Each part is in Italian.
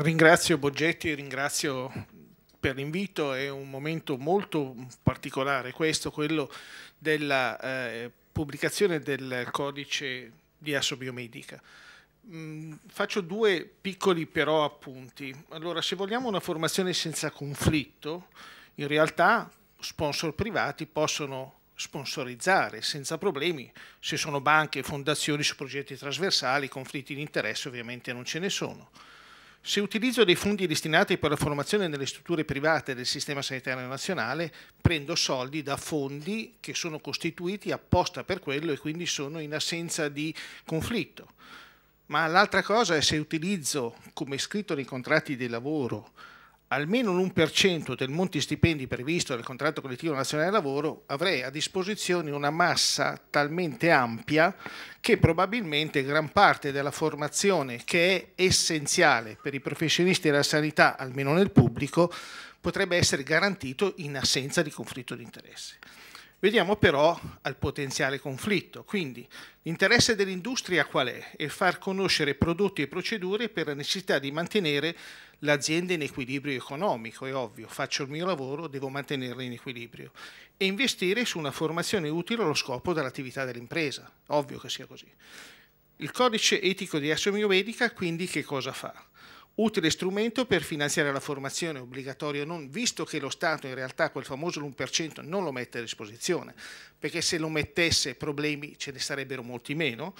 Ringrazio Boggetti, ringrazio per l'invito, è un momento molto particolare questo, quello della eh, pubblicazione del codice di assobiomedica. Mm, faccio due piccoli però appunti. Allora, se vogliamo una formazione senza conflitto, in realtà sponsor privati possono sponsorizzare senza problemi, se sono banche fondazioni su progetti trasversali, conflitti di interesse ovviamente non ce ne sono. Se utilizzo dei fondi destinati per la formazione nelle strutture private del Sistema Sanitario Nazionale, prendo soldi da fondi che sono costituiti apposta per quello e quindi sono in assenza di conflitto. Ma l'altra cosa è se utilizzo, come scritto nei contratti di lavoro, almeno l'1% del monte stipendi previsto dal contratto collettivo nazionale del lavoro, avrei a disposizione una massa talmente ampia che probabilmente gran parte della formazione che è essenziale per i professionisti della sanità, almeno nel pubblico, potrebbe essere garantito in assenza di conflitto di interessi. Vediamo però al potenziale conflitto, quindi l'interesse dell'industria qual è? È far conoscere prodotti e procedure per la necessità di mantenere l'azienda in equilibrio economico, è ovvio, faccio il mio lavoro, devo mantenerla in equilibrio, e investire su una formazione utile allo scopo dell'attività dell'impresa, ovvio che sia così. Il codice etico di Medica quindi che cosa fa? utile strumento per finanziare la formazione obbligatoria o non, visto che lo Stato in realtà quel famoso 1% non lo mette a disposizione, perché se lo mettesse problemi ce ne sarebbero molti meno,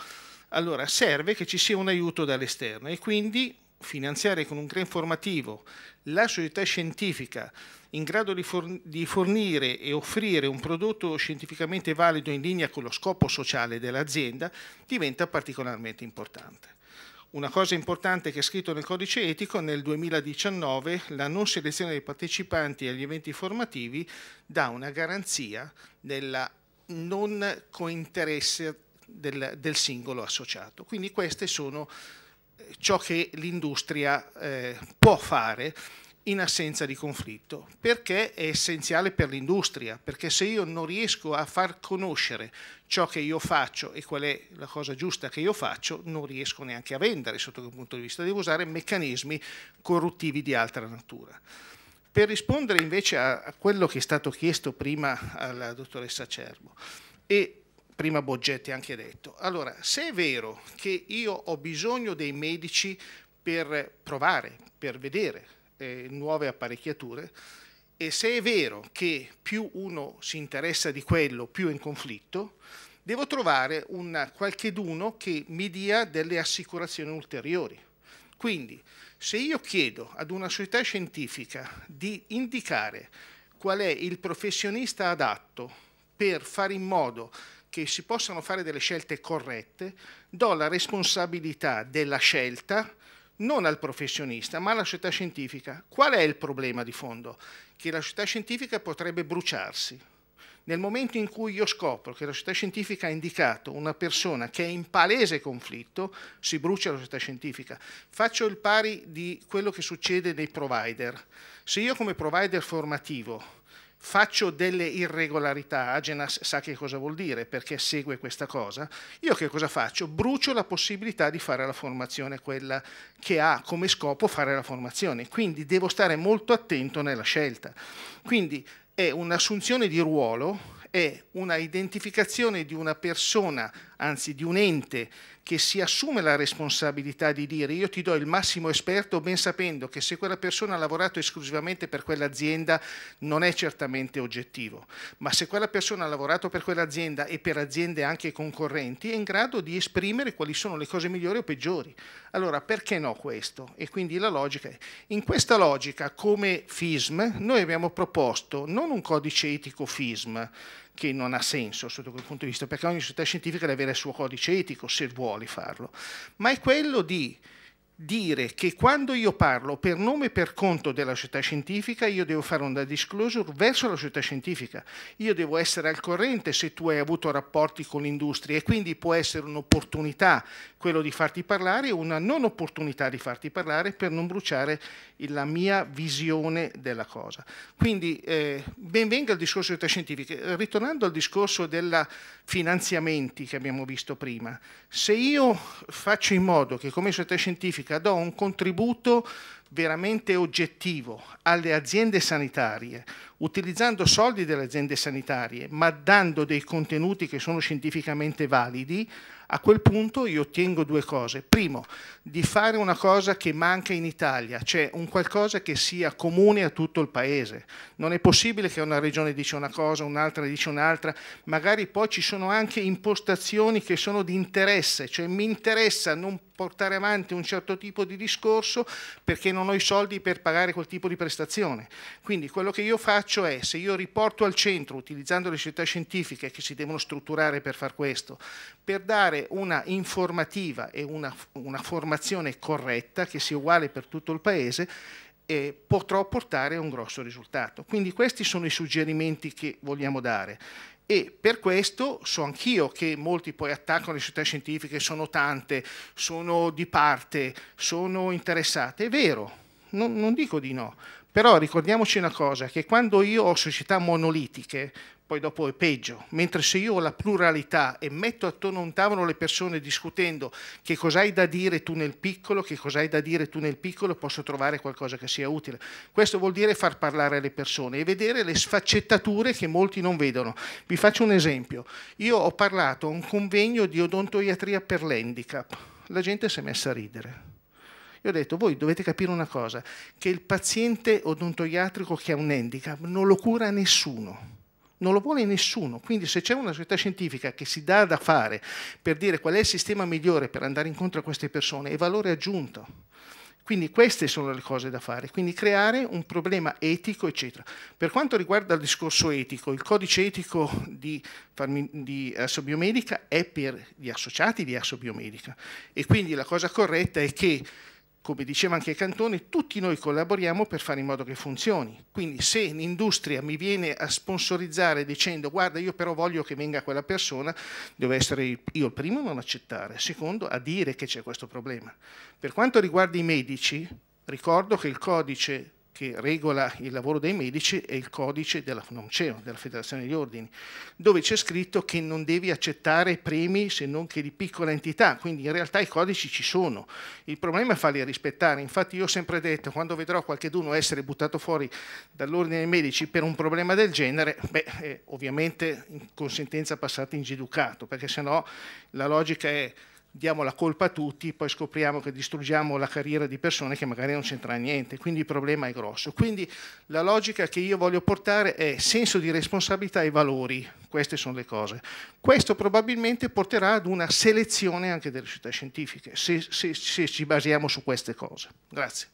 allora serve che ci sia un aiuto dall'esterno e quindi finanziare con un grande formativo la società scientifica in grado di, fornire e offrire un prodotto scientificamente valido in linea con lo scopo sociale dell'azienda diventa particolarmente importante. Una cosa importante che è scritto nel codice etico, nel 2019 la non selezione dei partecipanti agli eventi formativi dà una garanzia della non cointeresse del, del singolo associato. Quindi queste sono eh, ciò che l'industria eh, può fare in assenza di conflitto, perché è essenziale per l'industria, perché se io non riesco a far conoscere ciò che io faccio e qual è la cosa giusta che io faccio, non riesco neanche a vendere sotto quel punto di vista, devo usare meccanismi corruttivi di altra natura. Per rispondere invece a, quello che è stato chiesto prima alla dottoressa Cerbo e prima Boggetti anche detto, allora se è vero che io ho bisogno dei medici per provare, per vedere, eh, nuove apparecchiature e se è vero che più uno si interessa di quello, più è in conflitto, devo trovare una, qualcheduno che mi dia delle assicurazioni ulteriori. Quindi, se io chiedo ad una società scientifica di indicare qual è il professionista adatto per fare in modo che si possano fare delle scelte corrette, do la responsabilità della scelta non al professionista, ma alla società scientifica. Qual è il problema di fondo? Che la società scientifica potrebbe bruciarsi. Nel momento in cui io scopro che la società scientifica ha indicato una persona che è in palese conflitto, si brucia la società scientifica. Faccio il pari di quello che succede nei provider. Se io come provider formativo faccio delle irregolarità, Agenas sa che cosa vuol dire perché segue questa cosa, io che cosa faccio? Brucio la possibilità di fare la formazione, quella che ha come scopo fare la formazione, quindi devo stare molto attento nella scelta. Quindi è un'assunzione di ruolo, è una identificazione di una persona anzi di un ente che si assume la responsabilità di dire io ti do il massimo esperto ben sapendo che se quella persona ha lavorato esclusivamente per quell'azienda non è certamente oggettivo, ma se quella persona ha lavorato per quell'azienda e per aziende anche concorrenti è in grado di esprimere quali sono le cose migliori o peggiori. Allora perché no questo? E quindi la logica è, in questa logica come FISM noi abbiamo proposto non un codice etico FISM, che non ha senso sotto quel punto di vista, perché ogni società scientifica deve avere il suo codice etico se vuole farlo, ma è quello di dire che quando io parlo per nome e per conto della società scientifica, io devo fare una disclosure verso la società scientifica. Io devo essere al corrente se tu hai avuto rapporti con l'industria e quindi può essere un'opportunità quello di farti parlare o una non opportunità di farti parlare per non bruciare la mia visione della cosa. Quindi eh, benvenga il discorso delle società scientifica. Ritornando al discorso dei finanziamenti che abbiamo visto prima, se io faccio in modo che come società scientifica do un contributo veramente oggettivo alle aziende sanitarie, utilizzando soldi delle aziende sanitarie, ma dando dei contenuti che sono scientificamente validi, a quel punto io ottengo due cose. Primo, di fare una cosa che manca in Italia, cioè un qualcosa che sia comune a tutto il paese. Non è possibile che una regione dice una cosa, un'altra dice un'altra, magari poi ci sono anche impostazioni che sono di interesse, cioè mi interessa non portare avanti un certo tipo di discorso perché non non ho i soldi per pagare quel tipo di prestazione. Quindi quello che io faccio è, se io riporto al centro, utilizzando le società scientifiche che si devono strutturare per far questo, per dare una informativa e una, una formazione corretta, che sia uguale per tutto il Paese, eh, potrò portare a un grosso risultato. Quindi questi sono i suggerimenti che vogliamo dare e per questo so anch'io che molti poi attaccano le società scientifiche, sono tante, sono di parte, sono interessate. È vero, non, non dico di no, però ricordiamoci una cosa, che quando io ho società monolitiche, poi dopo è peggio, mentre se io ho la pluralità e metto attorno a un tavolo le persone discutendo che cos'hai da dire tu nel piccolo, che cos'hai da dire tu nel piccolo, posso trovare qualcosa che sia utile. Questo vuol dire far parlare le persone e vedere le sfaccettature che molti non vedono. Vi faccio un esempio. Io ho parlato a un convegno di odontoiatria per l'handicap. La gente si è messa a ridere io ho detto, voi dovete capire una cosa, che il paziente odontoiatrico che ha un handicap non lo cura nessuno. Non lo vuole nessuno, quindi se c'è una società scientifica che si dà da fare per dire qual è il sistema migliore per andare incontro a queste persone, è valore aggiunto. Quindi queste sono le cose da fare, quindi creare un problema etico, eccetera. Per quanto riguarda il discorso etico, il codice etico di, di Assobiomedica è per gli associati di Assobiomedica e quindi la cosa corretta è che come diceva anche Cantone, tutti noi collaboriamo per fare in modo che funzioni. Quindi se l'industria mi viene a sponsorizzare dicendo guarda io però voglio che venga quella persona, devo essere io il primo a non accettare, secondo a dire che c'è questo problema. Per quanto riguarda i medici, ricordo che il codice che regola il lavoro dei medici è il codice della FNOMCEO, della Federazione degli Ordini, dove c'è scritto che non devi accettare premi se non che di piccola entità, quindi in realtà i codici ci sono, il problema è farli rispettare, infatti io ho sempre detto quando vedrò qualcuno essere buttato fuori dall'Ordine dei Medici per un problema del genere, beh, eh, ovviamente con sentenza passata in giducato, perché sennò la logica è diamo la colpa a tutti, poi scopriamo che distruggiamo la carriera di persone che magari non c'entra niente, quindi il problema è grosso. Quindi la logica che io voglio portare è senso di responsabilità e valori, queste sono le cose. Questo probabilmente porterà ad una selezione anche delle città scientifiche, se, se, se ci basiamo su queste cose. Grazie.